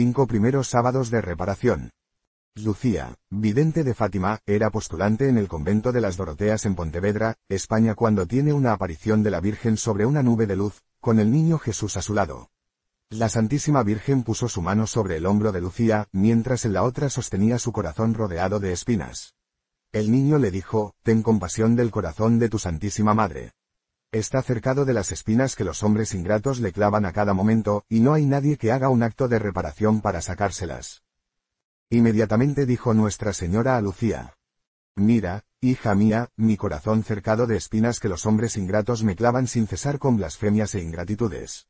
cinco primeros sábados de reparación. Lucía, vidente de Fátima, era postulante en el convento de las Doroteas en Pontevedra, España cuando tiene una aparición de la Virgen sobre una nube de luz, con el niño Jesús a su lado. La Santísima Virgen puso su mano sobre el hombro de Lucía, mientras en la otra sostenía su corazón rodeado de espinas. El niño le dijo, Ten compasión del corazón de tu Santísima Madre. Está cercado de las espinas que los hombres ingratos le clavan a cada momento, y no hay nadie que haga un acto de reparación para sacárselas. Inmediatamente dijo Nuestra Señora a Lucía. Mira, hija mía, mi corazón cercado de espinas que los hombres ingratos me clavan sin cesar con blasfemias e ingratitudes.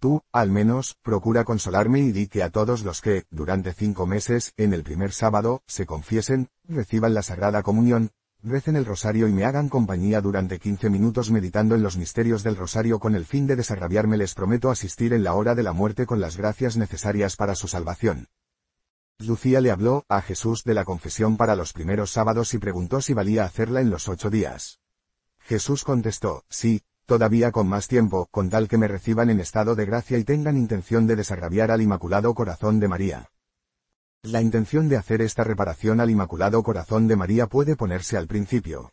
Tú, al menos, procura consolarme y di que a todos los que, durante cinco meses, en el primer sábado, se confiesen, reciban la Sagrada Comunión, recen el rosario y me hagan compañía durante 15 minutos meditando en los misterios del rosario con el fin de desarrabiarme les prometo asistir en la hora de la muerte con las gracias necesarias para su salvación. Lucía le habló a Jesús de la confesión para los primeros sábados y preguntó si valía hacerla en los ocho días. Jesús contestó, sí, todavía con más tiempo, con tal que me reciban en estado de gracia y tengan intención de desagraviar al Inmaculado Corazón de María. La intención de hacer esta reparación al Inmaculado Corazón de María puede ponerse al principio.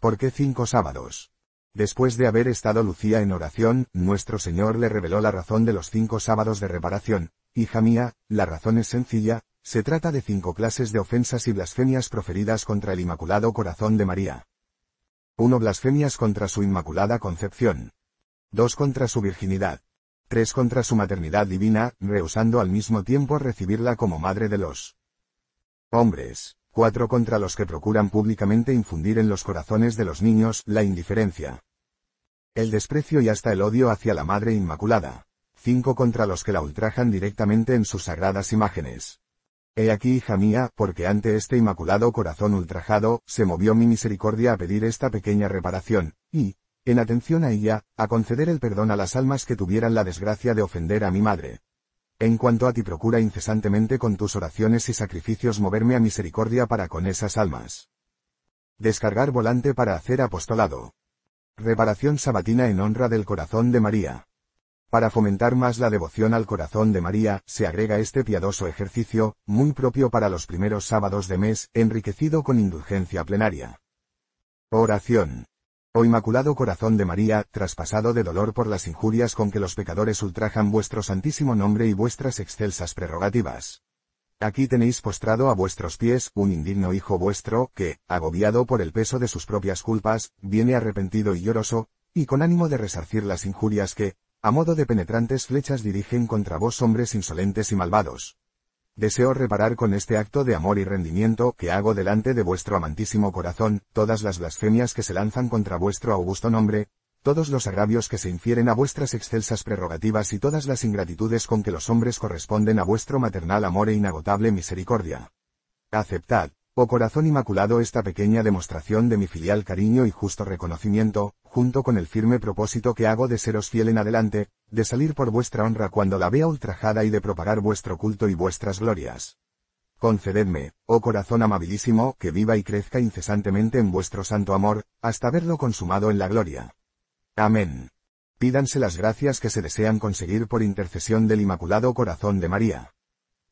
¿Por qué cinco sábados? Después de haber estado Lucía en oración, nuestro Señor le reveló la razón de los cinco sábados de reparación. Hija mía, la razón es sencilla, se trata de cinco clases de ofensas y blasfemias proferidas contra el Inmaculado Corazón de María. 1. Blasfemias contra su Inmaculada Concepción. 2. Contra su virginidad. Tres contra su maternidad divina, rehusando al mismo tiempo recibirla como madre de los hombres, Cuatro contra los que procuran públicamente infundir en los corazones de los niños la indiferencia, el desprecio y hasta el odio hacia la Madre Inmaculada, Cinco contra los que la ultrajan directamente en sus sagradas imágenes. He aquí, hija mía, porque ante este inmaculado corazón ultrajado, se movió mi misericordia a pedir esta pequeña reparación, y, en atención a ella, a conceder el perdón a las almas que tuvieran la desgracia de ofender a mi madre. En cuanto a ti procura incesantemente con tus oraciones y sacrificios moverme a misericordia para con esas almas. Descargar volante para hacer apostolado. Reparación sabatina en honra del corazón de María. Para fomentar más la devoción al corazón de María, se agrega este piadoso ejercicio, muy propio para los primeros sábados de mes, enriquecido con indulgencia plenaria. Oración. Oh Inmaculado Corazón de María, traspasado de dolor por las injurias con que los pecadores ultrajan vuestro santísimo nombre y vuestras excelsas prerrogativas. Aquí tenéis postrado a vuestros pies un indigno hijo vuestro, que, agobiado por el peso de sus propias culpas, viene arrepentido y lloroso, y con ánimo de resarcir las injurias que, a modo de penetrantes flechas dirigen contra vos hombres insolentes y malvados. Deseo reparar con este acto de amor y rendimiento que hago delante de vuestro amantísimo corazón, todas las blasfemias que se lanzan contra vuestro augusto nombre, todos los agravios que se infieren a vuestras excelsas prerrogativas y todas las ingratitudes con que los hombres corresponden a vuestro maternal amor e inagotable misericordia. Aceptad, oh corazón inmaculado, esta pequeña demostración de mi filial cariño y justo reconocimiento, junto con el firme propósito que hago de seros fiel en adelante, de salir por vuestra honra cuando la vea ultrajada y de propagar vuestro culto y vuestras glorias. Concededme, oh corazón amabilísimo, que viva y crezca incesantemente en vuestro santo amor, hasta verlo consumado en la gloria. Amén. Pídanse las gracias que se desean conseguir por intercesión del Inmaculado Corazón de María.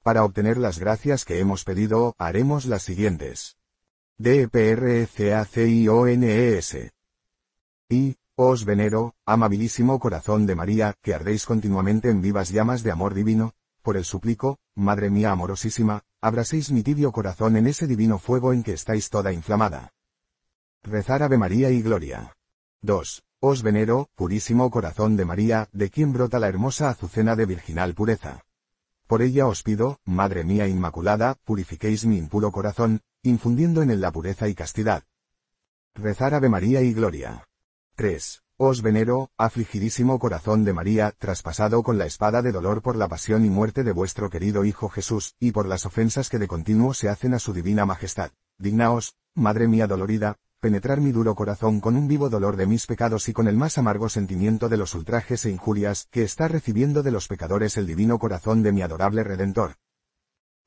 Para obtener las gracias que hemos pedido, haremos las siguientes. -S. Y, os venero, amabilísimo corazón de María, que ardéis continuamente en vivas llamas de amor divino, por el suplico, Madre mía amorosísima, abraséis mi tibio corazón en ese divino fuego en que estáis toda inflamada. Rezar Ave María y Gloria. 2. Os venero, purísimo corazón de María, de quien brota la hermosa azucena de virginal pureza. Por ella os pido, Madre mía Inmaculada, purifiquéis mi impuro corazón, infundiendo en él la pureza y castidad. Rezar Ave María y Gloria. 3. Os venero, afligidísimo corazón de María, traspasado con la espada de dolor por la pasión y muerte de vuestro querido Hijo Jesús, y por las ofensas que de continuo se hacen a su divina majestad. Dignaos, Madre mía dolorida, penetrar mi duro corazón con un vivo dolor de mis pecados y con el más amargo sentimiento de los ultrajes e injurias que está recibiendo de los pecadores el divino corazón de mi adorable Redentor.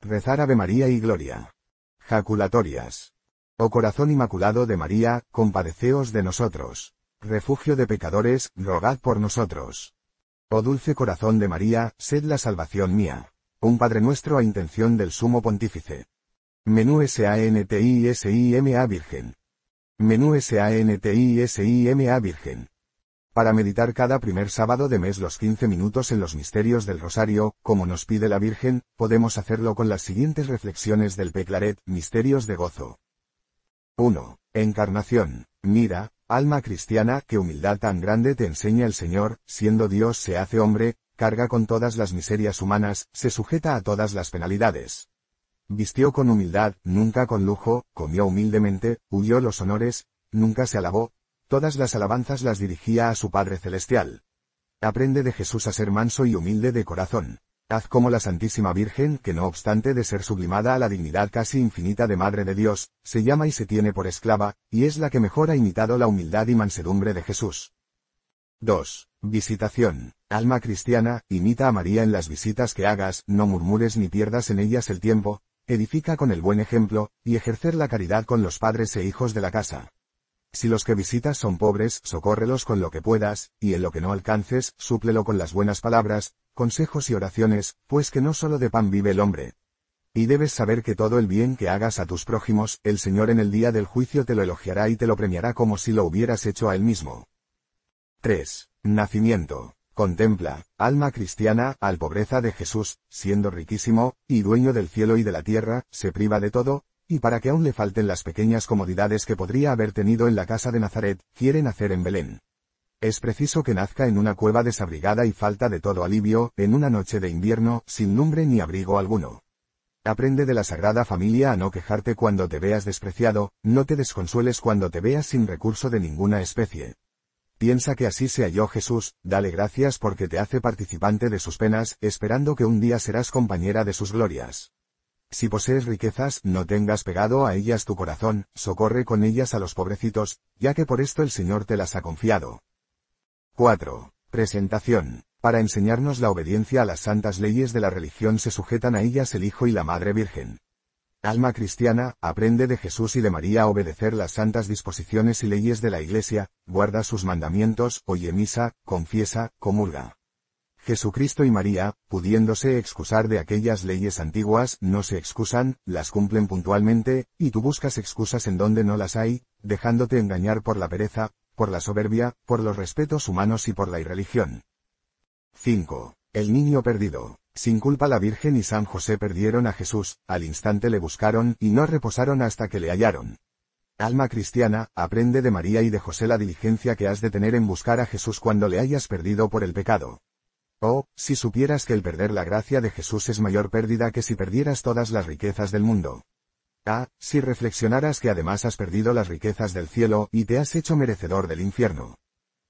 Rezar Ave María y Gloria. Jaculatorias. Oh corazón inmaculado de María, compadeceos de nosotros refugio de pecadores, rogad por nosotros. Oh dulce corazón de María, sed la salvación mía. Un Padre nuestro a intención del Sumo Pontífice. Menú SANTISIMA Virgen. Menú SANTISIMA Virgen. Para meditar cada primer sábado de mes los 15 minutos en los misterios del Rosario, como nos pide la Virgen, podemos hacerlo con las siguientes reflexiones del Peclaret, Misterios de Gozo. 1. Encarnación. Mira, Alma cristiana, qué humildad tan grande te enseña el Señor, siendo Dios se hace hombre, carga con todas las miserias humanas, se sujeta a todas las penalidades. Vistió con humildad, nunca con lujo, comió humildemente, huyó los honores, nunca se alabó, todas las alabanzas las dirigía a su Padre Celestial. Aprende de Jesús a ser manso y humilde de corazón como la Santísima Virgen que no obstante de ser sublimada a la dignidad casi infinita de Madre de Dios, se llama y se tiene por esclava, y es la que mejor ha imitado la humildad y mansedumbre de Jesús. 2. Visitación. Alma cristiana, imita a María en las visitas que hagas, no murmures ni pierdas en ellas el tiempo, edifica con el buen ejemplo, y ejercer la caridad con los padres e hijos de la casa. Si los que visitas son pobres, socórrelos con lo que puedas, y en lo que no alcances, súplelo con las buenas palabras, consejos y oraciones, pues que no solo de pan vive el hombre. Y debes saber que todo el bien que hagas a tus prójimos, el Señor en el día del juicio te lo elogiará y te lo premiará como si lo hubieras hecho a él mismo. 3. Nacimiento. Contempla, alma cristiana, al pobreza de Jesús, siendo riquísimo, y dueño del cielo y de la tierra, se priva de todo, y para que aún le falten las pequeñas comodidades que podría haber tenido en la casa de Nazaret, quiere nacer en Belén. Es preciso que nazca en una cueva desabrigada y falta de todo alivio, en una noche de invierno, sin lumbre ni abrigo alguno. Aprende de la Sagrada Familia a no quejarte cuando te veas despreciado, no te desconsueles cuando te veas sin recurso de ninguna especie. Piensa que así se halló Jesús, dale gracias porque te hace participante de sus penas, esperando que un día serás compañera de sus glorias. Si posees riquezas, no tengas pegado a ellas tu corazón, socorre con ellas a los pobrecitos, ya que por esto el Señor te las ha confiado. 4. Presentación. Para enseñarnos la obediencia a las santas leyes de la religión se sujetan a ellas el Hijo y la Madre Virgen. Alma cristiana, aprende de Jesús y de María a obedecer las santas disposiciones y leyes de la Iglesia, guarda sus mandamientos, oye misa, confiesa, comulga. Jesucristo y María, pudiéndose excusar de aquellas leyes antiguas, no se excusan, las cumplen puntualmente, y tú buscas excusas en donde no las hay, dejándote engañar por la pereza, por la soberbia, por los respetos humanos y por la irreligión. 5. El niño perdido. Sin culpa la Virgen y San José perdieron a Jesús, al instante le buscaron y no reposaron hasta que le hallaron. Alma cristiana, aprende de María y de José la diligencia que has de tener en buscar a Jesús cuando le hayas perdido por el pecado. Oh, si supieras que el perder la gracia de Jesús es mayor pérdida que si perdieras todas las riquezas del mundo. Ah, si reflexionaras que además has perdido las riquezas del cielo y te has hecho merecedor del infierno.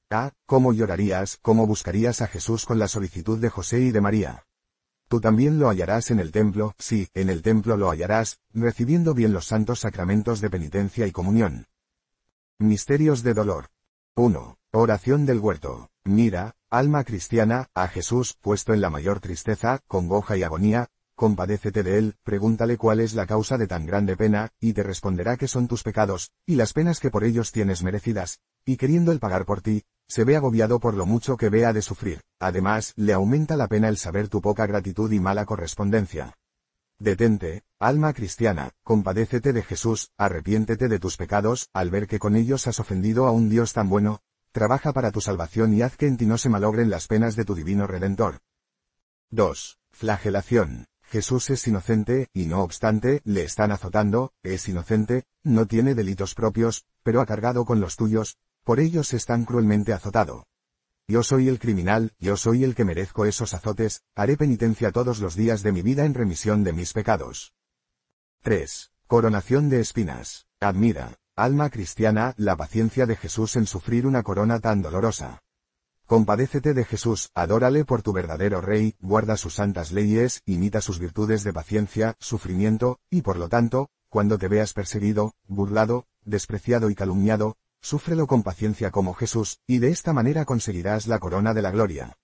Ah, cómo llorarías, cómo buscarías a Jesús con la solicitud de José y de María. Tú también lo hallarás en el templo, sí, en el templo lo hallarás, recibiendo bien los santos sacramentos de penitencia y comunión. Misterios de dolor. 1. Oración del huerto. Mira, alma cristiana, a Jesús, puesto en la mayor tristeza, congoja y agonía, compadécete de él, pregúntale cuál es la causa de tan grande pena, y te responderá que son tus pecados, y las penas que por ellos tienes merecidas, y queriendo el pagar por ti, se ve agobiado por lo mucho que vea de sufrir, además, le aumenta la pena el saber tu poca gratitud y mala correspondencia. Detente, alma cristiana, compadécete de Jesús, arrepiéntete de tus pecados, al ver que con ellos has ofendido a un Dios tan bueno, trabaja para tu salvación y haz que en ti no se malogren las penas de tu divino Redentor. 2. Flagelación. Jesús es inocente, y no obstante, le están azotando, es inocente, no tiene delitos propios, pero ha cargado con los tuyos, por ellos están cruelmente azotado. Yo soy el criminal, yo soy el que merezco esos azotes, haré penitencia todos los días de mi vida en remisión de mis pecados. 3. Coronación de espinas. Admira, alma cristiana, la paciencia de Jesús en sufrir una corona tan dolorosa. Compadécete de Jesús, adórale por tu verdadero Rey, guarda sus santas leyes, imita sus virtudes de paciencia, sufrimiento, y por lo tanto, cuando te veas perseguido, burlado, despreciado y calumniado, súfrelo con paciencia como Jesús, y de esta manera conseguirás la corona de la gloria.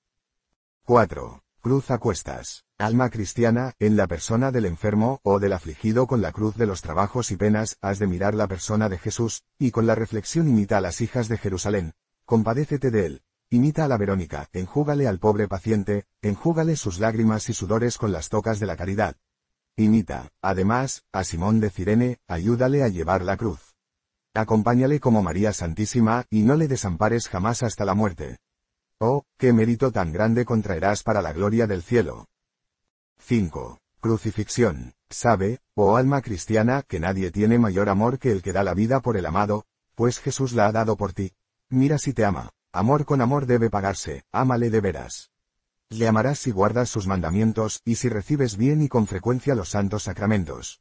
4. Cruz a cuestas. Alma cristiana, en la persona del enfermo o del afligido con la cruz de los trabajos y penas, has de mirar la persona de Jesús, y con la reflexión imita a las hijas de Jerusalén. Compadécete de él, Imita a la Verónica, enjúgale al pobre paciente, enjúgale sus lágrimas y sudores con las tocas de la caridad. Imita, además, a Simón de Cirene, ayúdale a llevar la cruz. Acompáñale como María Santísima, y no le desampares jamás hasta la muerte. Oh, qué mérito tan grande contraerás para la gloria del cielo. 5. Crucifixión. Sabe, oh alma cristiana, que nadie tiene mayor amor que el que da la vida por el amado, pues Jesús la ha dado por ti. Mira si te ama. Amor con amor debe pagarse, ámale de veras. Le amarás si guardas sus mandamientos, y si recibes bien y con frecuencia los santos sacramentos.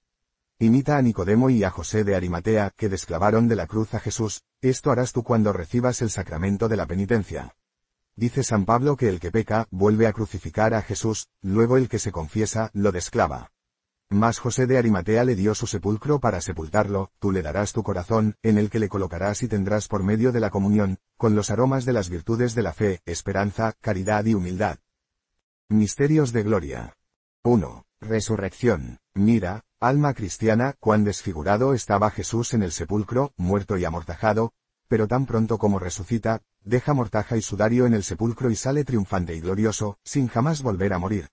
Imita a Nicodemo y a José de Arimatea, que desclavaron de la cruz a Jesús, esto harás tú cuando recibas el sacramento de la penitencia. Dice San Pablo que el que peca, vuelve a crucificar a Jesús, luego el que se confiesa, lo desclava. Mas José de Arimatea le dio su sepulcro para sepultarlo, tú le darás tu corazón, en el que le colocarás y tendrás por medio de la comunión, con los aromas de las virtudes de la fe, esperanza, caridad y humildad. Misterios de Gloria. 1. Resurrección. Mira, alma cristiana, cuán desfigurado estaba Jesús en el sepulcro, muerto y amortajado, pero tan pronto como resucita, deja mortaja y sudario en el sepulcro y sale triunfante y glorioso, sin jamás volver a morir.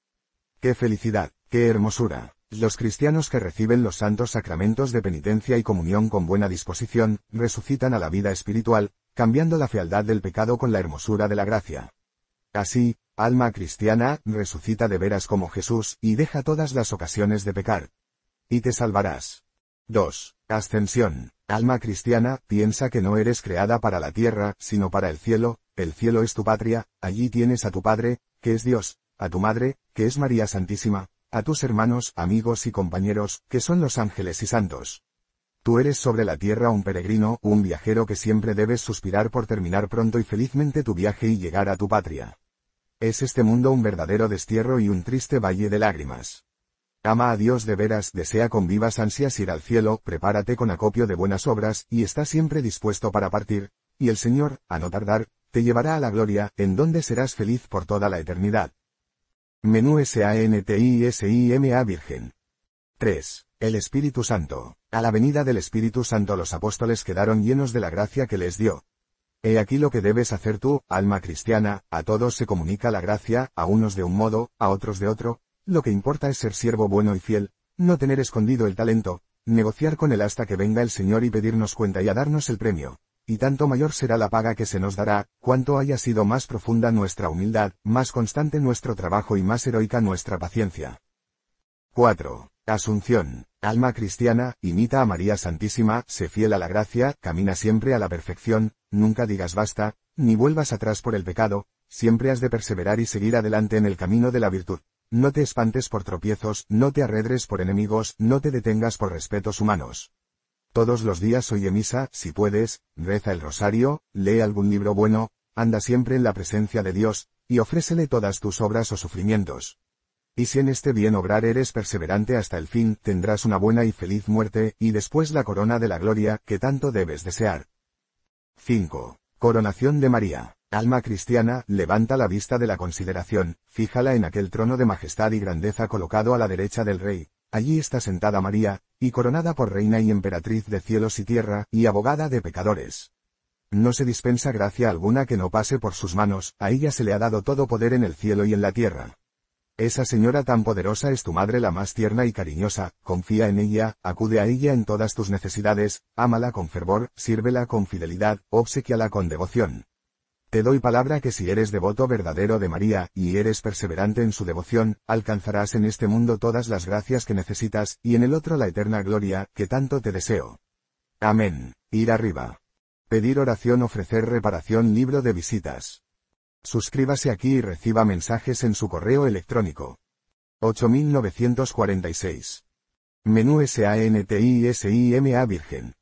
¡Qué felicidad, qué hermosura! Los cristianos que reciben los santos sacramentos de penitencia y comunión con buena disposición, resucitan a la vida espiritual, cambiando la fealdad del pecado con la hermosura de la gracia. Así, alma cristiana, resucita de veras como Jesús, y deja todas las ocasiones de pecar. Y te salvarás. 2. Ascensión. Alma cristiana, piensa que no eres creada para la tierra, sino para el cielo, el cielo es tu patria, allí tienes a tu Padre, que es Dios, a tu Madre, que es María Santísima, a tus hermanos, amigos y compañeros, que son los ángeles y santos. Tú eres sobre la tierra un peregrino, un viajero que siempre debes suspirar por terminar pronto y felizmente tu viaje y llegar a tu patria. Es este mundo un verdadero destierro y un triste valle de lágrimas. Ama a Dios de veras, desea con vivas ansias ir al cielo, prepárate con acopio de buenas obras, y está siempre dispuesto para partir, y el Señor, a no tardar, te llevará a la gloria, en donde serás feliz por toda la eternidad. Menú SANTISIMA Virgen. 3. El Espíritu Santo. A la venida del Espíritu Santo los apóstoles quedaron llenos de la gracia que les dio. He aquí lo que debes hacer tú, alma cristiana, a todos se comunica la gracia, a unos de un modo, a otros de otro, lo que importa es ser siervo bueno y fiel, no tener escondido el talento, negociar con él hasta que venga el Señor y pedirnos cuenta y a darnos el premio y tanto mayor será la paga que se nos dará, cuanto haya sido más profunda nuestra humildad, más constante nuestro trabajo y más heroica nuestra paciencia. 4. Asunción. Alma cristiana, imita a María Santísima, sé fiel a la gracia, camina siempre a la perfección, nunca digas basta, ni vuelvas atrás por el pecado, siempre has de perseverar y seguir adelante en el camino de la virtud. No te espantes por tropiezos, no te arredres por enemigos, no te detengas por respetos humanos. Todos los días oye misa, si puedes, reza el rosario, lee algún libro bueno, anda siempre en la presencia de Dios, y ofrécele todas tus obras o sufrimientos. Y si en este bien obrar eres perseverante hasta el fin, tendrás una buena y feliz muerte, y después la corona de la gloria, que tanto debes desear. 5. Coronación de María. Alma cristiana, levanta la vista de la consideración, fíjala en aquel trono de majestad y grandeza colocado a la derecha del Rey. Allí está sentada María, y coronada por reina y emperatriz de cielos y tierra, y abogada de pecadores. No se dispensa gracia alguna que no pase por sus manos, a ella se le ha dado todo poder en el cielo y en la tierra. Esa señora tan poderosa es tu madre la más tierna y cariñosa, confía en ella, acude a ella en todas tus necesidades, ámala con fervor, sírvela con fidelidad, obsequiala con devoción. Te doy palabra que si eres devoto verdadero de María, y eres perseverante en su devoción, alcanzarás en este mundo todas las gracias que necesitas, y en el otro la eterna gloria, que tanto te deseo. Amén. Ir arriba. Pedir oración ofrecer reparación libro de visitas. Suscríbase aquí y reciba mensajes en su correo electrónico. 8946. Menú SANTISIMA Virgen.